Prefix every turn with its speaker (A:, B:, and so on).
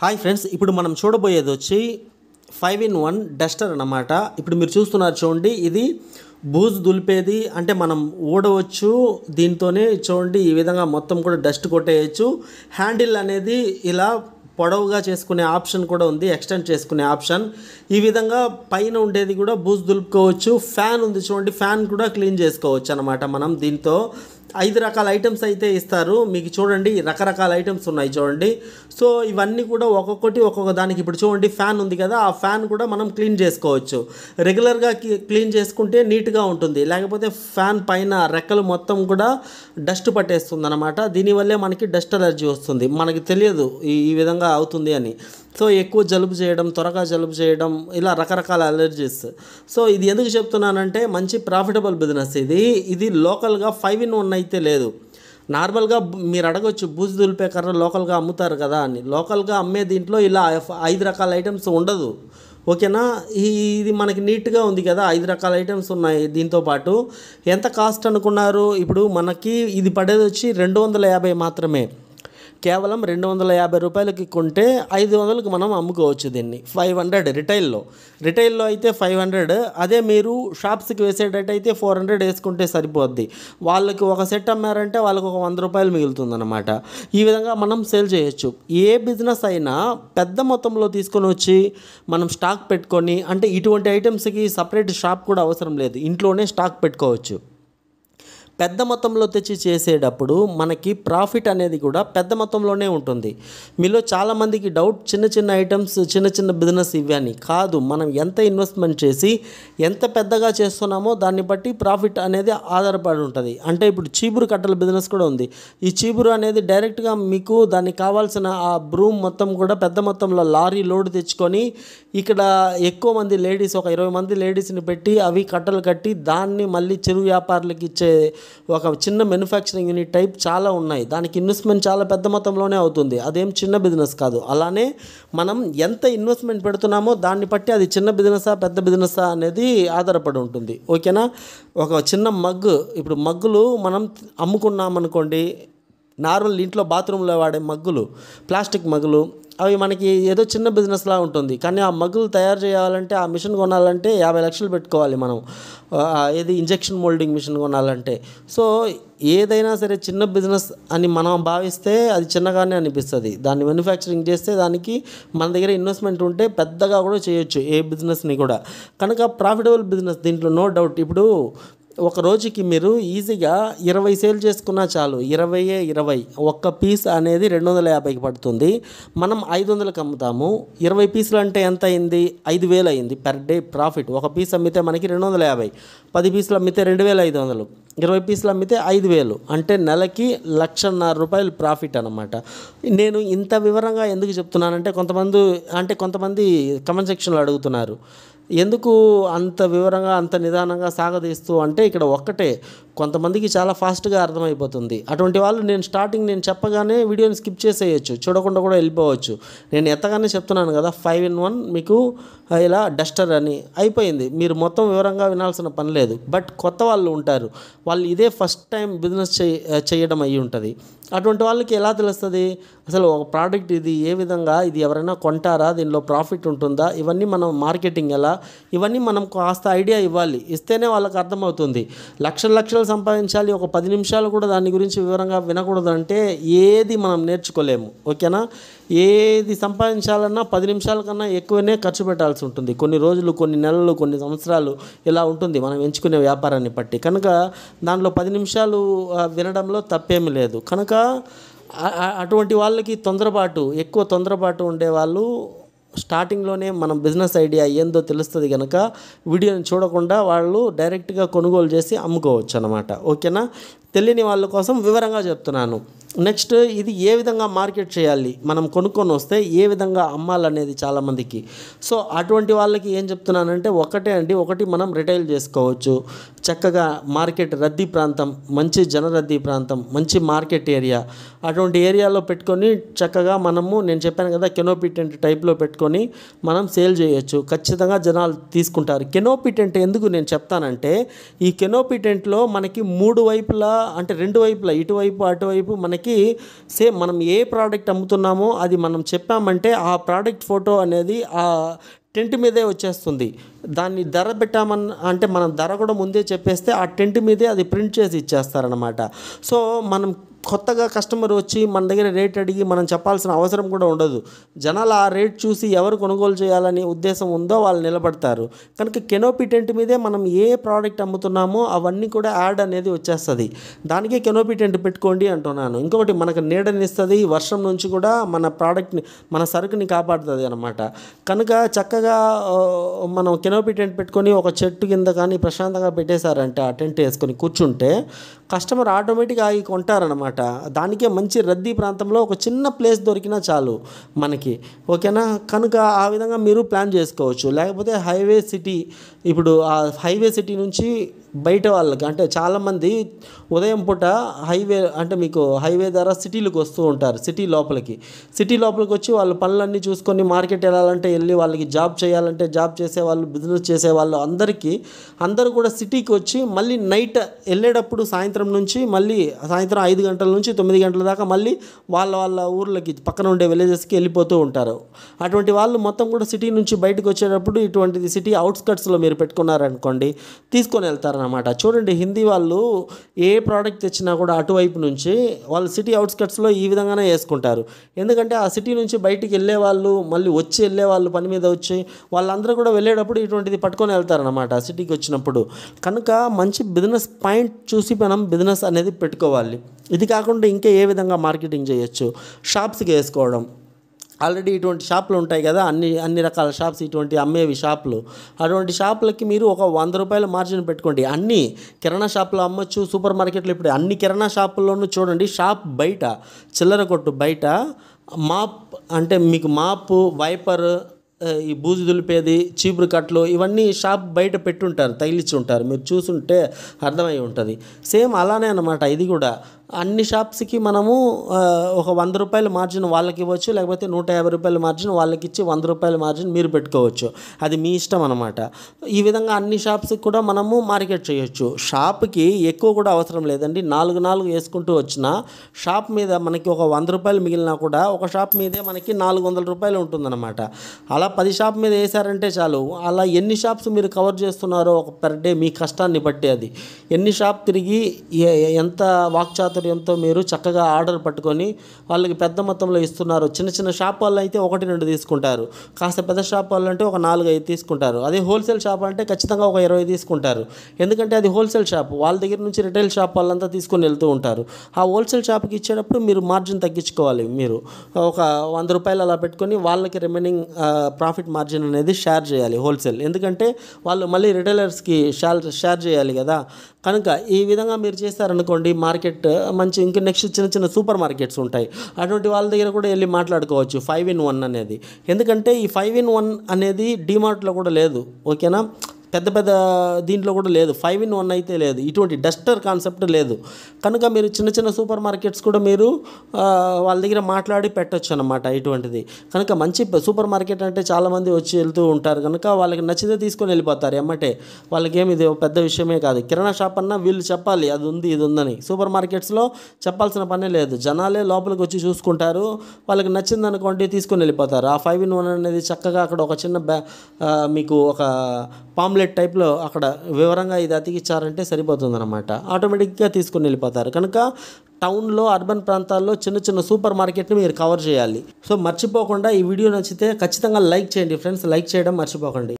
A: hi friends ఇప్పుడు మనం చూడబోయేది వచ్చి ఫైవ్ ఇన్ వన్ డస్టర్ అన్నమాట ఇప్పుడు మీరు చూస్తున్నారు చూడండి ఇది బూజు దులిపేది అంటే మనం ఊడవచ్చు దీంతోనే చూడండి ఈ విధంగా మొత్తం కూడా డస్ట్ కొట్టేయచ్చు హ్యాండిల్ అనేది ఇలా పొడవుగా చేసుకునే ఆప్షన్ కూడా ఉంది ఎక్స్టెండ్ చేసుకునే ఆప్షన్ ఈ విధంగా పైన ఉండేది కూడా బూజు దులుపుకోవచ్చు ఫ్యాన్ ఉంది చూడండి ఫ్యాన్ కూడా క్లీన్ చేసుకోవచ్చు అనమాట మనం దీంతో ఐదు రకాల ఐటమ్స్ అయితే ఇస్తారు మీకు చూడండి రకరకాల ఐటమ్స్ ఉన్నాయి చూడండి సో ఇవన్నీ కూడా ఒక్కొక్కటి ఒక్కొక్క దానికి ఇప్పుడు చూడండి ఫ్యాన్ ఉంది కదా ఆ ఫ్యాన్ కూడా మనం క్లీన్ చేసుకోవచ్చు రెగ్యులర్గా క్లీన్ చేసుకుంటే నీట్గా ఉంటుంది లేకపోతే ఫ్యాన్ పైన రెక్కలు మొత్తం కూడా డస్ట్ పట్టేస్తుంది అనమాట దీనివల్లే మనకి డస్ట్ అలర్జీ వస్తుంది మనకి తెలియదు ఈ విధంగా అవుతుంది అని సో ఎక్కువ జలుబు చేయడం త్వరగా జలుబు చేయడం ఇలా రకరకాల అలర్జీస్ సో ఇది ఎందుకు చెప్తున్నానంటే మంచి ప్రాఫిటబుల్ బిజినెస్ ఇది ఇది లోకల్గా ఫైవ్ ఇన్ వన్ అయితే లేదు నార్మల్గా మీరు అడగొచ్చు బూజు దులిపే కర్ర లోకల్గా అమ్ముతారు కదా అని లోకల్గా అమ్మే దీంట్లో ఇలా ఐదు రకాల ఐటమ్స్ ఉండదు ఓకేనా ఇది మనకి నీట్గా ఉంది కదా ఐదు రకాల ఐటమ్స్ ఉన్నాయి దీంతో పాటు ఎంత కాస్ట్ అనుకున్నారు ఇప్పుడు మనకి ఇది పడేది వచ్చి రెండు వందల యాభై మాత్రమే కేవలం రెండు వందల యాభై రూపాయలకి కొంటే ఐదు వందలకు మనం అమ్ముకోవచ్చు దీన్ని ఫైవ్ హండ్రెడ్ రిటైల్లో రిటైల్లో అయితే ఫైవ్ హండ్రెడ్ అదే మీరు షాప్స్కి వేసేటట్టయితే ఫోర్ హండ్రెడ్ వేసుకుంటే సరిపోద్ది వాళ్ళకి ఒక సెట్ అమ్మారంటే వాళ్ళకి ఒక వంద రూపాయలు మిగులుతుందన్నమాట ఈ విధంగా మనం సేల్ చేయొచ్చు ఏ బిజినెస్ అయినా పెద్ద మొత్తంలో తీసుకొని వచ్చి మనం స్టాక్ పెట్టుకొని అంటే ఇటువంటి ఐటమ్స్కి సపరేట్ షాప్ కూడా అవసరం లేదు ఇంట్లోనే స్టాక్ పెట్టుకోవచ్చు పెద్ద మొత్తంలో తెచ్చి చేసేటప్పుడు మనకి ప్రాఫిట్ అనేది కూడా పెద్ద మొత్తంలోనే ఉంటుంది మీలో చాలామందికి డౌట్ చిన్న చిన్న ఐటమ్స్ చిన్న చిన్న బిజినెస్ ఇవ్వని కాదు మనం ఎంత ఇన్వెస్ట్మెంట్ చేసి ఎంత పెద్దగా చేస్తున్నామో దాన్ని బట్టి ప్రాఫిట్ అనేది ఆధారపడి ఉంటుంది అంటే ఇప్పుడు చీపురు కట్టల బిజినెస్ కూడా ఉంది ఈ చీపురు అనేది డైరెక్ట్గా మీకు దానికి కావాల్సిన ఆ బ్రూమ్ మొత్తం కూడా పెద్ద మొత్తంలో లారీ లోడ్ తెచ్చుకొని ఇక్కడ ఎక్కువ మంది లేడీస్ ఒక ఇరవై మంది లేడీస్ని పెట్టి అవి కట్టలు కట్టి దాన్ని మళ్ళీ చిరు వ్యాపారులకు ఇచ్చే ఒక చిన్న మ్యానుఫ్యాక్చరింగ్ యూనిట్ టైప్ చాలా ఉన్నాయి దానికి ఇన్వెస్ట్మెంట్ చాలా పెద్ద మొత్తంలోనే అవుతుంది అదేం చిన్న బిజినెస్ కాదు అలానే మనం ఎంత ఇన్వెస్ట్మెంట్ పెడుతున్నామో దాన్ని బట్టి అది చిన్న బిజినెసా పెద్ద బిజినెసా అనేది ఆధారపడి ఉంటుంది ఓకేనా ఒక చిన్న మగ్గు ఇప్పుడు మగ్గులు మనం అమ్ముకున్నామనుకోండి నార్మల్ ఇంట్లో బాత్రూంలో వాడే మగ్గులు ప్లాస్టిక్ మగ్గులు అవి మనకి ఏదో చిన్న బిజినెస్లా ఉంటుంది కానీ ఆ మగ్గులు తయారు చేయాలంటే ఆ మిషన్ కొనాలంటే యాభై లక్షలు పెట్టుకోవాలి మనం ఏది ఇంజక్షన్ మోల్డింగ్ మిషన్ కొనాలంటే సో ఏదైనా సరే చిన్న బిజినెస్ అని మనం భావిస్తే అది చిన్నగానే అనిపిస్తుంది దాన్ని మ్యానుఫ్యాక్చరింగ్ చేస్తే దానికి మన దగ్గర ఇన్వెస్ట్మెంట్ ఉంటే పెద్దగా కూడా చేయొచ్చు ఏ బిజినెస్ని కూడా కనుక ప్రాఫిటబుల్ బిజినెస్ దీంట్లో నో డౌట్ ఇప్పుడు ఒక రోజుకి మీరు ఈజీగా ఇరవై సేల్ చేసుకున్నా చాలు ఇరవయే ఇరవై ఒక్క పీస్ అనేది రెండు వందల యాభైకి పడుతుంది మనం ఐదు వందలకు అమ్ముతాము ఇరవై పీసులు అంటే ఎంత అయింది ఐదు వేలు అయింది పర్ డే ప్రాఫిట్ ఒక పీస్ అమ్మితే మనకి రెండు వందల యాభై పది పీసులు అమ్మితే రెండు వేల ఐదు వందలు ఇరవై పీసులు అమ్మితే ఐదు వేలు అంటే నెలకి లక్షన్నర రూపాయలు ప్రాఫిట్ అనమాట నేను ఇంత వివరంగా ఎందుకు చెప్తున్నానంటే కొంతమంది అంటే కొంతమంది కమెంట్ సెక్షన్లో అడుగుతున్నారు ఎందుకు అంత వివరంగా అంత నిదానంగా సాగదీస్తూ అంటే ఇక్కడ ఒక్కటే కొంతమందికి చాలా ఫాస్ట్గా అర్థమైపోతుంది అటువంటి వాళ్ళు నేను స్టార్టింగ్ నేను చెప్పగానే వీడియోని స్కిప్ చేసేయచ్చు చూడకుండా కూడా వెళ్ళిపోవచ్చు నేను ఎత్తగానే చెప్తున్నాను కదా ఫైవ్ ఇన్ వన్ మీకు ఇలా డస్టర్ అని అయిపోయింది మీరు మొత్తం వివరంగా వినాల్సిన పని లేదు బట్ కొత్త వాళ్ళు ఉంటారు వాళ్ళు ఇదే ఫస్ట్ టైం బిజినెస్ చేయడం అయ్యి ఉంటుంది అటువంటి వాళ్ళకి ఎలా తెలుస్తుంది అసలు ఒక ప్రోడక్ట్ ఇది ఏ విధంగా ఇది ఎవరైనా కొంటారా దీనిలో ప్రాఫిట్ ఉంటుందా ఇవన్నీ మనం మార్కెటింగ్ ఎలా ఇవన్నీ మనం కాస్త ఐడియా ఇవ్వాలి ఇస్తేనే వాళ్ళకి అర్థమవుతుంది లక్షల లక్షలు సంపాదించాలి ఒక పది నిమిషాలు కూడా దాని గురించి వివరంగా వినకూడదు అంటే ఏది మనం నేర్చుకోలేము ఓకేనా ఏది సంపాదించాలన్నా పది నిమిషాల కన్నా ఎక్కువనే ఖర్చు పెట్టాలి ఉండాల్సి ఉంటుంది కొన్ని రోజులు కొన్ని నెలలు కొన్ని సంవత్సరాలు ఇలా ఉంటుంది మనం ఎంచుకునే వ్యాపారాన్ని బట్టి కనుక దాంట్లో పది నిమిషాలు వినడంలో తప్పేమీ లేదు కనుక అటువంటి వాళ్ళకి తొందరపాటు ఎక్కువ తొందరపాటు ఉండేవాళ్ళు స్టార్టింగ్లోనే మనం బిజినెస్ ఐడియా ఏందో తెలుస్తుంది కనుక వీడియోని చూడకుండా వాళ్ళు డైరెక్ట్గా కొనుగోలు చేసి అమ్ముకోవచ్చు అనమాట ఓకేనా తెలియని వాళ్ళ కోసం వివరంగా చెప్తున్నాను నెక్స్ట్ ఇది ఏ విధంగా మార్కెట్ చేయాలి మనం కొనుక్కొని వస్తే ఏ విధంగా అమ్మాలనేది చాలామందికి సో అటువంటి వాళ్ళకి ఏం చెప్తున్నానంటే ఒకటే అండి ఒకటి మనం రిటైల్ చేసుకోవచ్చు చక్కగా మార్కెట్ రద్దీ ప్రాంతం మంచి జనరద్దీ ప్రాంతం మంచి మార్కెట్ ఏరియా అటువంటి ఏరియాలో పెట్టుకొని చక్కగా మనము నేను చెప్పాను కదా కెనోపిటెంట్ టైప్లో పెట్టుకొని మనం సేల్ చేయొచ్చు ఖచ్చితంగా జనాలు తీసుకుంటారు కెనోపిటెంట్ ఎందుకు నేను చెప్తానంటే ఈ కెనోపిటెంట్లో మనకి మూడు వైపులా అంటే రెండు వైపులా ఇటువైపు అటువైపు మనకి మనకి సేమ్ మనం ఏ ప్రోడక్ట్ అమ్ముతున్నామో అది మనం చెప్పామంటే ఆ ప్రోడక్ట్ ఫోటో అనేది ఆ టెంట్ మీదే వచ్చేస్తుంది దాన్ని ధర పెట్టామన్న అంటే మనం ధర కూడా ముందే చెప్పేస్తే ఆ టెంట్ మీదే అది ప్రింట్ చేసి ఇచ్చేస్తారనమాట సో మనం కొత్తగా కస్టమర్ వచ్చి మన దగ్గర రేట్ అడిగి మనం చెప్పాల్సిన అవసరం కూడా ఉండదు జనాలు ఆ రేట్ చూసి ఎవరు కొనుగోలు చేయాలని ఉద్దేశం ఉందో వాళ్ళు నిలబడతారు కనుక కెనోపీ టెంట్ మీదే మనం ఏ ప్రోడక్ట్ అమ్ముతున్నామో అవన్నీ కూడా యాడ్ అనేది వచ్చేస్తుంది దానికే కెనోపీ టెంట్ పెట్టుకోండి అంటున్నాను ఇంకొకటి మనకు నీడనిస్తుంది వర్షం నుంచి కూడా మన ప్రోడక్ట్ని మన సరుకుని కాపాడుతుంది అనమాట కనుక చక్కగా మనం కెనోపీ టెంట్ పెట్టుకొని ఒక చెట్టు కింద కానీ ప్రశాంతంగా పెట్టేశారంటే ఆ టెంట్ వేసుకొని కూర్చుంటే కస్టమర్ ఆటోమేటిక్గా అవి కొంటారనమాట దానికే మంచి రద్దీ ప్రాంతంలో ఒక చిన్న ప్లేస్ దొరికినా చాలు మనకి ఓకేనా కనుక ఆ విధంగా మీరు ప్లాన్ చేసుకోవచ్చు లేకపోతే హైవే సిటీ ఇప్పుడు ఆ హైవే సిటీ నుంచి బయట వాళ్ళకి అంటే చాలామంది ఉదయం పూట హైవే అంటే మీకు హైవే ద్వారా సిటీలకు వస్తూ ఉంటారు సిటీ లోపలికి సిటీ లోపలికి వచ్చి వాళ్ళ పనులన్నీ చూసుకొని మార్కెట్ వెళ్ళాలంటే వెళ్ళి వాళ్ళకి జాబ్ చేయాలంటే జాబ్ చేసేవాళ్ళు బిజినెస్ చేసేవాళ్ళు అందరికీ అందరూ కూడా సిటీకి వచ్చి మళ్ళీ నైట్ వెళ్ళేటప్పుడు సాయంత్రం నుంచి మళ్ళీ సాయంత్రం ఐదు గంటల నుంచి తొమ్మిది గంటల దాకా మళ్ళీ వాళ్ళ వాళ్ళ ఊర్లకి పక్కన ఉండే విలేజెస్కి వెళ్ళిపోతూ ఉంటారు అటువంటి వాళ్ళు మొత్తం కూడా సిటీ నుంచి బయటకు వచ్చేటప్పుడు ఇటువంటిది సిటీ అవుట్స్కట్స్లో మీరు పెట్టుకున్నారనుకోండి తీసుకొని వెళ్తారు అనమాట చూడండి హిందీ వాళ్ళు ఏ ప్రోడక్ట్ తెచ్చినా కూడా అటువైపు నుంచి వాళ్ళు సిటీ అవుట్స్కట్స్లో ఈ విధంగానే వేసుకుంటారు ఎందుకంటే ఆ సిటీ నుంచి బయటికి వెళ్ళే వాళ్ళు మళ్ళీ వచ్చి వెళ్ళే వాళ్ళు పని మీద వచ్చి వాళ్ళందరూ కూడా వెళ్ళేటప్పుడు ఇటువంటిది పట్టుకొని వెళ్తారనమాట సిటీకి వచ్చినప్పుడు కనుక మంచి బిజినెస్ పాయింట్ చూసి మనం బిజినెస్ అనేది పెట్టుకోవాలి ఇది కాకుండా ఇంకా ఏ విధంగా మార్కెటింగ్ చేయొచ్చు షాప్స్కి వేసుకోవడం ఆల్రెడీ ఇటువంటి షాపులు ఉంటాయి కదా అన్ని అన్ని రకాల షాప్స్ ఇటువంటి అమ్మేవి షాపులు అటువంటి షాపులకి మీరు ఒక వంద రూపాయల మార్జిన్ పెట్టుకోండి అన్ని కిరాణా షాపులో అమ్మొచ్చు సూపర్ మార్కెట్లో ఇప్పుడు అన్ని కిరాణా షాపుల్లోనూ చూడండి షాప్ బయట చిల్లర కొట్టు బయట మాప్ అంటే మీకు మాపు వైపర్ ఈ బూజు దులిపేది చీపురు కట్లు ఇవన్నీ షాప్ బయట పెట్టుంటారు తగిలిచ్చి ఉంటారు మీరు చూసుంటే అర్థమై ఉంటుంది సేమ్ అలానే అనమాట ఇది కూడా అన్ని షాప్స్కి మనము ఒక వంద రూపాయల మార్జిన్ వాళ్ళకి ఇవ్వచ్చు లేకపోతే నూట యాభై రూపాయల మార్జిన్ వాళ్ళకి ఇచ్చి వంద రూపాయల మార్జిన్ మీరు పెట్టుకోవచ్చు అది మీ ఇష్టం అనమాట ఈ విధంగా అన్ని షాప్స్కి కూడా మనము మార్కెట్ చేయొచ్చు షాప్కి ఎక్కువ కూడా అవసరం లేదండి నాలుగు నాలుగు వేసుకుంటూ వచ్చిన షాప్ మీద మనకి ఒక వంద రూపాయలు మిగిలినా కూడా ఒక షాప్ మీదే మనకి నాలుగు వందల రూపాయలు ఉంటుందన్నమాట అలా పది షాప్ మీద వేసారంటే చాలు అలా ఎన్ని షాప్స్ మీరు కవర్ చేస్తున్నారో ఒక పర్ డే మీ కష్టాన్ని బట్టి అది ఎన్ని షాప్ తిరిగి ఎంత వాక్చాత ఆధ్వర్యంతో మీరు చక్కగా ఆర్డర్ పట్టుకొని వాళ్ళకి పెద్ద మొత్తంలో ఇస్తున్నారు చిన్న చిన్న షాప్ వాళ్ళు అయితే ఒకటి రెండు తీసుకుంటారు కాస్త పెద్ద షాప్ వాళ్ళు అంటే ఒక నాలుగు ఐదు తీసుకుంటారు అదే హోల్సేల్ షాప్ అంటే ఖచ్చితంగా ఒక ఇరవై తీసుకుంటారు ఎందుకంటే అది హోల్సేల్ షాప్ వాళ్ళ దగ్గర నుంచి రిటైల్ షాప్ వాళ్ళంతా తీసుకొని వెళ్తూ ఉంటారు ఆ హోల్సేల్ షాప్కి ఇచ్చేటప్పుడు మీరు మార్జిన్ తగ్గించుకోవాలి మీరు ఒక వంద రూపాయలు అలా పెట్టుకొని వాళ్ళకి రిమైనింగ్ ప్రాఫిట్ మార్జిన్ అనేది షేర్ చేయాలి హోల్సేల్ ఎందుకంటే వాళ్ళు మళ్ళీ రిటైలర్స్కి షేర్ షేర్ చేయాలి కదా కనుక ఈ విధంగా మీరు చేస్తారనుకోండి మార్కెట్ మంచి ఇంకా నెక్స్ట్ చిన్న చిన్న సూపర్ మార్కెట్స్ ఉంటాయి అటువంటి వాళ్ళ దగ్గర కూడా వెళ్ళి మాట్లాడుకోవచ్చు ఫైవ్ ఇన్ వన్ అనేది ఎందుకంటే ఈ ఫైవ్ ఇన్ వన్ అనేది డిమార్ట్లో కూడా లేదు ఓకేనా పెద్ద పెద్ద దీంట్లో కూడా లేదు ఫైవ్ ఇన్ వన్ అయితే లేదు ఇటువంటి డస్టర్ కాన్సెప్ట్ లేదు కనుక మీరు చిన్న చిన్న సూపర్ మార్కెట్స్ కూడా మీరు వాళ్ళ దగ్గర మాట్లాడి పెట్టచ్చు అనమాట ఇటువంటిది కనుక మంచి సూపర్ మార్కెట్ అంటే చాలామంది వచ్చి వెళ్తూ ఉంటారు కనుక వాళ్ళకి నచ్చితే తీసుకొని వెళ్ళిపోతారు ఎమ్మటే ఏమి ఇది పెద్ద విషయమే కాదు కిరాణా షాప్ అన్నా వీళ్ళు చెప్పాలి అది ఉంది ఇది ఉందని సూపర్ మార్కెట్స్లో చెప్పాల్సిన పనే లేదు జనాలే లోపలికి వచ్చి చూసుకుంటారు వాళ్ళకి నచ్చింది అనుకోండి తీసుకొని వెళ్ళిపోతారు ఆ ఫైవ్ ఇన్ వన్ అనేది చక్కగా అక్కడ ఒక చిన్న బ్యా మీకు ఒక పామ్ ఆమ్లెట్ టైప్లో అక్కడ వివరంగా ఇది అతికిచ్చారంటే అనమాట ఆటోమేటిక్గా తీసుకుని వెళ్ళిపోతారు కనుక టౌన్లో అర్బన్ ప్రాంతాల్లో చిన్న చిన్న సూపర్ మార్కెట్ని మీరు కవర్ చేయాలి సో మర్చిపోకుండా ఈ వీడియో నచ్చితే ఖచ్చితంగా లైక్ చేయండి ఫ్రెండ్స్ లైక్ చేయడం మర్చిపోకండి